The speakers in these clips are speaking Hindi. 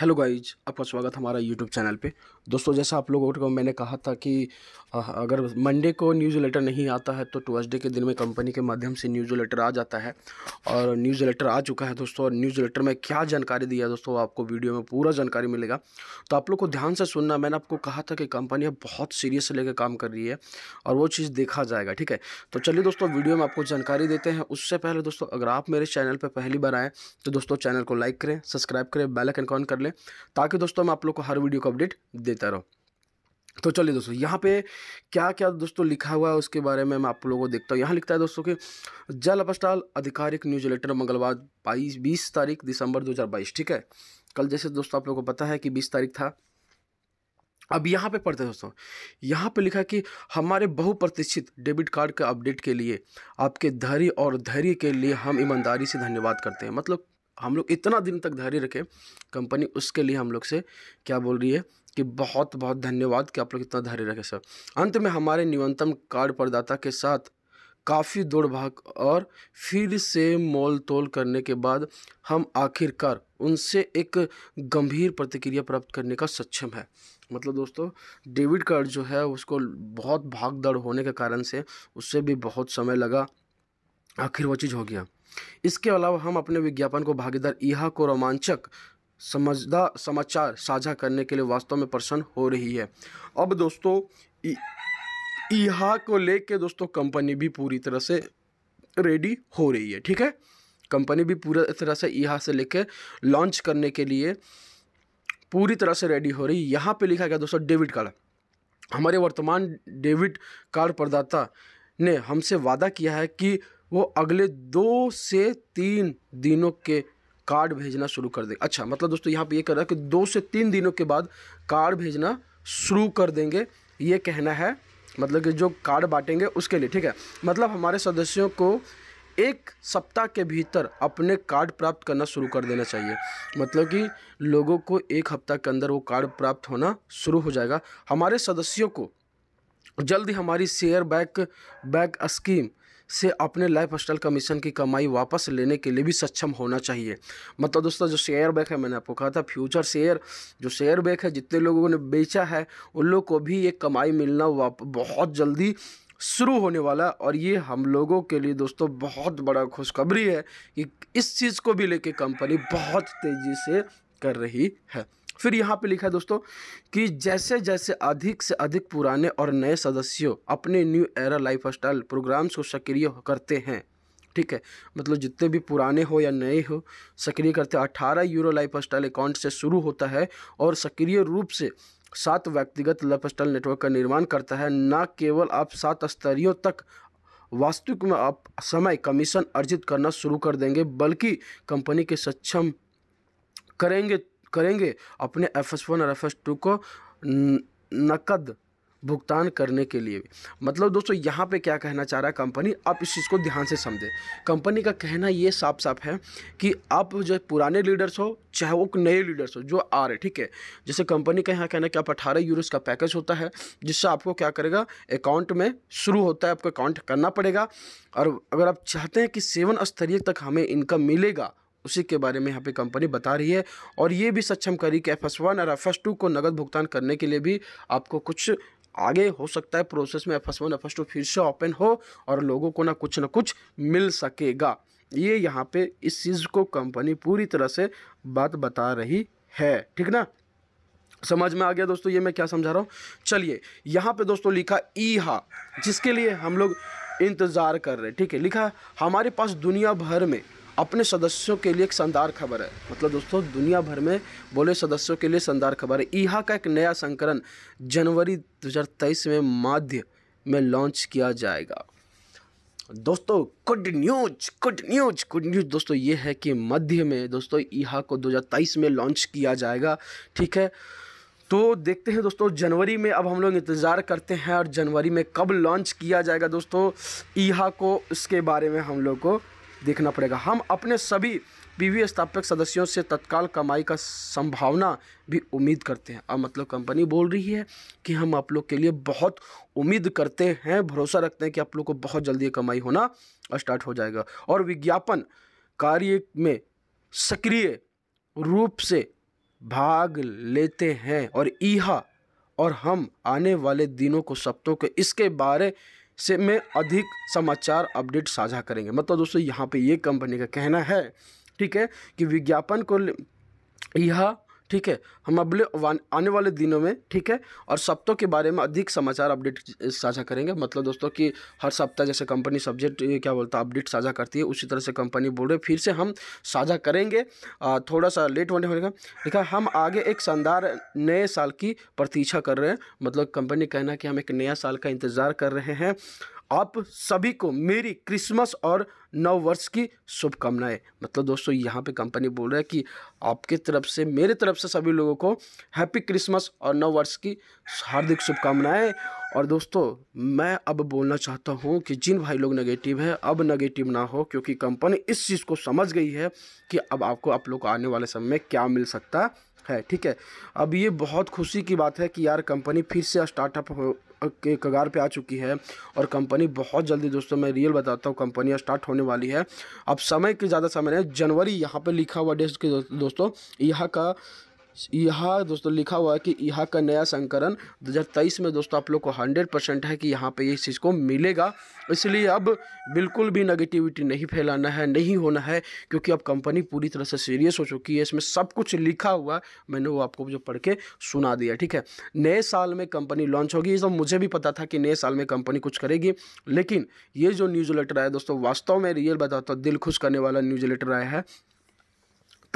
हेलो गाइज आपका स्वागत हमारा यूट्यूब चैनल पे दोस्तों जैसा आप लोगों को मैंने कहा था कि अगर मंडे को न्यूज़ लेटर नहीं आता है तो ट्यूसडे के दिन में कंपनी के माध्यम से न्यूज़ लेटर आ जाता है और न्यूज़ लेटर आ चुका है दोस्तों और न्यूज़ लेटर में क्या जानकारी दिया दोस्तों आपको वीडियो में पूरा जानकारी मिलेगा तो आप लोग को ध्यान से सुनना मैंने आपको कहा था कि कंपनी बहुत सीरियस लेकर काम कर रही है और वो चीज़ देखा जाएगा ठीक है तो चलिए दोस्तों वीडियो में आपको जानकारी देते हैं उससे पहले दोस्तों अगर आप मेरे चैनल पर पहली बार आएँ तो दोस्तों चैनल को लाइक करें सब्सक्राइब करें बेलाइकन ऑन कर लें ले ताकि दोस्तों मैं आप लोग को हर वीडियो को अपडेट देता रहूँ तो चलिए दोस्तों यहाँ पे क्या क्या दोस्तों लिखा हुआ है उसके बारे में मैं आप लोगों को देखता हूँ यहाँ लिखता है दोस्तों कि जल अपस्टाल आधिकारिक न्यूज लेटर मंगलवार बाईस बीस तारीख दिसंबर 2022 ठीक है कल जैसे दोस्तों आप लोगों को पता है कि बीस तारीख था अब यहाँ पे पढ़ते हैं दोस्तों यहाँ पे लिखा कि हमारे बहुप्रतीक्षित डेबिट कार्ड के अपडेट के लिए आपके धैर्य और धैर्य के लिए हम ईमानदारी से धन्यवाद करते हैं मतलब हम लोग इतना दिन तक धैर्य रखे कंपनी उसके लिए हम लोग से क्या बोल रही है कि बहुत बहुत धन्यवाद कि आप लोग इतना धैर्य रखे सर अंत में हमारे न्यूनतम कार्ड प्रदाता के साथ काफ़ी दौड़ भाग और फिर से मोल तोल करने के बाद हम आखिरकार उनसे एक गंभीर प्रतिक्रिया प्राप्त करने का सक्षम है मतलब दोस्तों डेबिट कार्ड जो है उसको बहुत भाग दौड़ होने के कारण से उससे भी बहुत समय लगा आखिर वो चीज़ हो गया इसके अलावा हम अपने विज्ञापन को भागीदार यहा को रोमांचक समझदा समाचार साझा करने के लिए वास्तव में प्रसन्न हो रही है अब दोस्तों यहा को लेके दोस्तों कंपनी भी पूरी तरह से रेडी हो रही है ठीक है कंपनी भी पूरी तरह से इहा से लेके लॉन्च करने के लिए पूरी तरह से रेडी हो रही है यहाँ पे लिखा गया दोस्तों डेबिट कार्ड हमारे वर्तमान डेबिट कार्ड प्रदाता ने हमसे वादा किया है कि वो अगले दो से तीन दिनों के कार्ड भेजना शुरू कर देंगे अच्छा मतलब दोस्तों यहाँ पे ये कर रहा है कि दो से तीन दिनों के बाद कार्ड भेजना शुरू कर देंगे ये कहना है मतलब कि जो कार्ड बांटेंगे उसके लिए ठीक है मतलब हमारे सदस्यों को एक सप्ताह के भीतर अपने कार्ड प्राप्त करना शुरू कर देना चाहिए मतलब कि लोगों को एक हफ्ता के अंदर वो कार्ड प्राप्त होना शुरू हो जाएगा हमारे सदस्यों को जल्द हमारी शेयर बैक बैक स्कीम से अपने लाइफ स्टाइल कमीशन की कमाई वापस लेने के लिए भी सक्षम होना चाहिए मतलब दोस्तों जो शेयर बैक है मैंने आपको कहा था फ्यूचर शेयर जो शेयर बैक है जितने लोगों ने बेचा है उन लोग को भी ये कमाई मिलना बहुत जल्दी शुरू होने वाला और ये हम लोगों के लिए दोस्तों बहुत बड़ा खुशखबरी है कि इस चीज़ को भी लेके कंपनी बहुत तेज़ी से कर रही है फिर यहाँ पे लिखा है दोस्तों कि जैसे जैसे अधिक से अधिक पुराने और नए सदस्यों अपने new era lifestyle programmes को सक्रिय करते हैं ठीक है मतलब जितने भी पुराने हो या नए हो सक्रिय करते अठारह यूरो लाइफ स्टाइल अकाउंट से शुरू होता है और सक्रिय रूप से सात व्यक्तिगत लाइफ स्टाइल नेटवर्क का निर्माण करता है न केवल आप सात स्तरियों तक वास्तविक में आप समय कमीशन अर्जित करना शुरू कर देंगे बल्कि कंपनी के सक्षम करेंगे करेंगे अपने एफ एस वन और एफ एस टू को नकद भुगतान करने के लिए मतलब दोस्तों यहाँ पे क्या कहना चाह रहा है कंपनी आप इस चीज़ को ध्यान से समझें कंपनी का कहना ये साफ साफ है कि आप जो पुराने लीडर्स हो चाहे वो नए लीडर्स हो जो आ रहे ठीक है जैसे कंपनी का यहाँ कहना कि आप अठारह यूरोस का पैकेज होता है जिससे आपको क्या करेगा अकाउंट में शुरू होता है आपको अकाउंट करना पड़ेगा और अगर आप चाहते हैं कि सेवन स्तरीय तक हमें इनकम मिलेगा उसी के बारे में यहाँ पे कंपनी बता रही है और ये भी सक्षम करी कि एफ एस वन और एफ एस टू को नगद भुगतान करने के लिए भी आपको कुछ आगे हो सकता है प्रोसेस में F S one F S two फिर से ओपन हो और लोगों को ना कुछ ना कुछ मिल सकेगा ये यहाँ पे इस चीज़ को कंपनी पूरी तरह से बात बता रही है ठीक ना समझ में आ गया दोस्तों ये मैं क्या समझा रहा हूँ चलिए यहाँ पे दोस्तों लिखा ई हा जिसके लिए हम लोग इंतज़ार कर रहे हैं ठीक है लिखा हमारे पास दुनिया भर में अपने सदस्यों के लिए एक शानदार खबर है मतलब दोस्तों दुनिया भर में बोले सदस्यों के लिए शानदार खबर है ईहा का एक नया संकरण जनवरी 2023 में माध्य में लॉन्च किया जाएगा दोस्तों good news good news good news दोस्तों ये है कि मध्य में दोस्तों ईहा को 2023 में लॉन्च किया जाएगा ठीक है तो देखते हैं दोस्तों जनवरी में अब हम लोग इंतज़ार करते हैं और जनवरी में कब लॉन्च किया जाएगा दोस्तों ईहा को उसके बारे में हम लोग को देखना पड़ेगा हम अपने सभी पीवी स्थापक सदस्यों से तत्काल कमाई का संभावना भी उम्मीद करते हैं अब मतलब कंपनी बोल रही है कि हम आप लोग के लिए बहुत उम्मीद करते हैं भरोसा रखते हैं कि आप लोग को बहुत जल्दी कमाई होना स्टार्ट हो जाएगा और विज्ञापन कार्य में सक्रिय रूप से भाग लेते हैं और यह और हम आने वाले दिनों को सप्तों के इसके बारे से में अधिक समाचार अपडेट साझा करेंगे मतलब दोस्तों यहाँ पे ये कंपनी का कहना है ठीक है कि विज्ञापन को यह ठीक है हम अगले आने वाले दिनों में ठीक है और सप्तों के बारे में अधिक समाचार अपडेट साझा करेंगे मतलब दोस्तों कि हर सप्ताह जैसे कंपनी सब्जेक्ट क्या बोलता है अपडेट साझा करती है उसी तरह से कंपनी बोल रहे फिर से हम साझा करेंगे थोड़ा सा लेट होने होगा देखा हम आगे एक शानदार नए साल की प्रतीक्षा कर रहे हैं मतलब कंपनी कहना कि हम एक नया साल का इंतज़ार कर रहे हैं आप सभी को मेरी क्रिसमस और नववर्ष की शुभकामनाएं मतलब दोस्तों यहाँ पे कंपनी बोल रहा है कि आपके तरफ से मेरे तरफ से सभी लोगों को हैप्पी क्रिसमस और नववर्ष की हार्दिक शुभकामनाएं और दोस्तों मैं अब बोलना चाहता हूँ कि जिन भाई लोग नेगेटिव है अब नेगेटिव ना हो क्योंकि कंपनी इस चीज़ को समझ गई है कि अब आपको आप लोग को आने वाले समय में क्या मिल सकता है ठीक है अब ये बहुत खुशी की बात है कि यार कंपनी फिर से स्टार्टअप के कगार पे आ चुकी है और कंपनी बहुत जल्दी दोस्तों मैं रियल बताता हूँ कंपनी स्टार्ट होने वाली है अब समय की ज़्यादा समय है जनवरी यहाँ पर लिखा हुआ डेस्ट के दोस्तों यहाँ का यहाँ दोस्तों लिखा हुआ है कि यहाँ का नया संकरण 2023 में दोस्तों आप लोग को 100 परसेंट है कि यहाँ पे इस चीज़ को मिलेगा इसलिए अब बिल्कुल भी नेगेटिविटी नहीं फैलाना है नहीं होना है क्योंकि अब कंपनी पूरी तरह से सीरियस हो चुकी है इसमें सब कुछ लिखा हुआ है मैंने वो आपको जो पढ़ के सुना दिया ठीक है नए साल में कंपनी लॉन्च होगी ये सब मुझे भी पता था कि नए साल में कंपनी कुछ करेगी लेकिन ये जो न्यूज़ लेटर आया दोस्तों वास्तव में रियल बताता तो दिल खुश करने वाला न्यूज़ लेटर आया है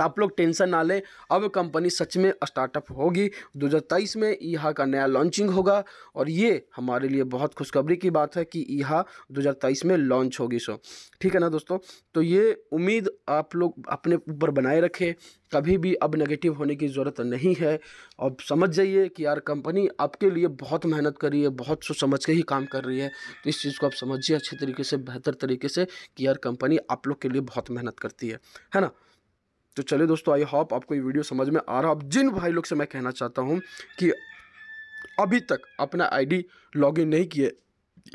तो आप लोग टेंशन ना लें अब कंपनी सच में स्टार्टअप होगी दो में यहाँ का नया लॉन्चिंग होगा और ये हमारे लिए बहुत खुशखबरी की बात है कि यहाँ दो में लॉन्च होगी सो ठीक है ना दोस्तों तो ये उम्मीद आप लोग अपने ऊपर बनाए रखें कभी भी अब नेगेटिव होने की ज़रूरत नहीं है अब समझ जाइए कि यार कंपनी आपके लिए बहुत मेहनत कर रही है बहुत सोच समझ के ही काम कर रही है तो इस चीज़ को आप समझिए अच्छे तरीके से बेहतर तरीके से कि यार कंपनी आप लोग के लिए बहुत मेहनत करती है है ना तो चले दोस्तों आई होप आपको ये वीडियो समझ में आ रहा अब जिन भाई लोग से मैं कहना चाहता हूँ कि अभी तक अपना आईडी लॉगिन नहीं किए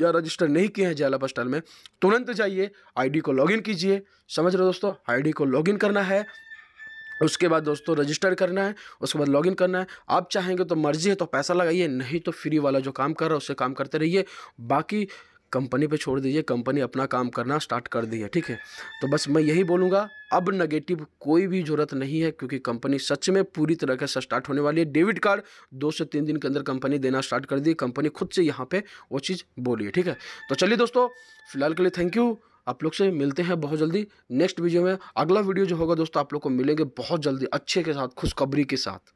या रजिस्टर नहीं किए हैं जयला बस में तुरंत जाइए आईडी को लॉगिन कीजिए समझ रहे हो दोस्तों आईडी को लॉगिन करना है उसके बाद दोस्तों रजिस्टर करना है उसके बाद लॉगिन करना है आप चाहेंगे तो मर्जी है तो पैसा लगाइए नहीं तो फ्री वाला जो काम कर रहा है उससे काम करते रहिए बाकी कंपनी पे छोड़ दीजिए कंपनी अपना काम करना स्टार्ट कर दी है ठीक है तो बस मैं यही बोलूँगा अब नेगेटिव कोई भी ज़रूरत नहीं है क्योंकि कंपनी सच में पूरी तरह से स्टार्ट होने वाली है डेबिट कार्ड दो से तीन दिन के अंदर कंपनी देना स्टार्ट कर दी कंपनी खुद से यहाँ पे वो चीज़ बोली है ठीक है तो चलिए दोस्तों फिलहाल के लिए थैंक यू आप लोग से मिलते हैं बहुत जल्दी नेक्स्ट वीडियो में अगला वीडियो जो होगा दोस्तों आप लोग को मिलेंगे बहुत जल्दी अच्छे के साथ खुशखबरी के साथ